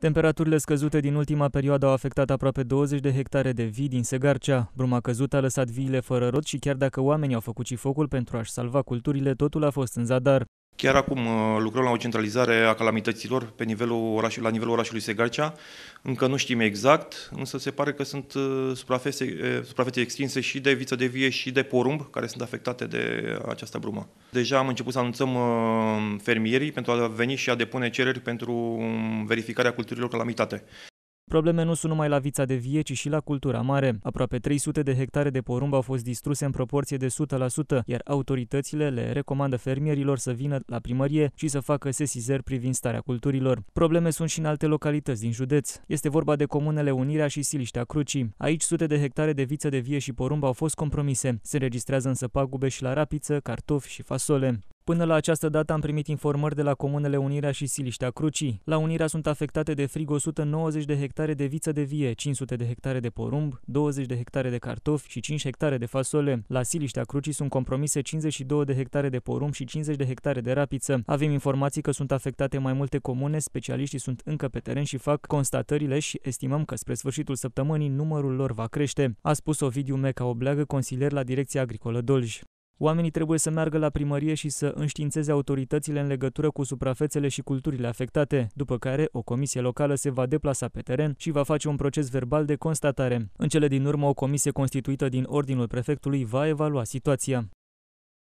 Temperaturile scăzute din ultima perioadă au afectat aproape 20 de hectare de vii din Segarcea. Bruma căzută a lăsat viile fără rod și chiar dacă oamenii au făcut și focul pentru a-și salva culturile, totul a fost în zadar. Chiar acum uh, lucrăm la o centralizare a calamităților pe nivelul orașului, la nivelul orașului Segarcea. Încă nu știm exact, însă se pare că sunt uh, suprafețe, suprafețe extinse și de viță de vie și de porumb care sunt afectate de această brumă. Deja am început să anunțăm uh, fermierii pentru a veni și a depune cereri pentru verificarea culturilor calamitate. Probleme nu sunt numai la vița de vie, ci și la cultura mare. Aproape 300 de hectare de porumb au fost distruse în proporție de 100%, iar autoritățile le recomandă fermierilor să vină la primărie și să facă sesizări privind starea culturilor. Probleme sunt și în alte localități din județ. Este vorba de comunele Unirea și Siliștea Crucii. Aici sute de hectare de viță de vie și porumb au fost compromise. Se registrează însă pagube și la rapiță, cartofi și fasole. Până la această dată am primit informări de la comunele Unirea și Siliștea Crucii. La Unirea sunt afectate de frig 190 de hectare de viță de vie, 500 de hectare de porumb, 20 de hectare de cartofi și 5 hectare de fasole. La Siliștea Crucii sunt compromise 52 de hectare de porumb și 50 de hectare de rapiță. Avem informații că sunt afectate mai multe comune, specialiștii sunt încă pe teren și fac constatările și estimăm că spre sfârșitul săptămânii numărul lor va crește, a spus Ovidiu Meca Obleagă, consilier la Direcția Agricolă Dolj. Oamenii trebuie să meargă la primărie și să înștiințeze autoritățile în legătură cu suprafețele și culturile afectate, după care o comisie locală se va deplasa pe teren și va face un proces verbal de constatare. În cele din urmă, o comisie constituită din ordinul prefectului va evalua situația.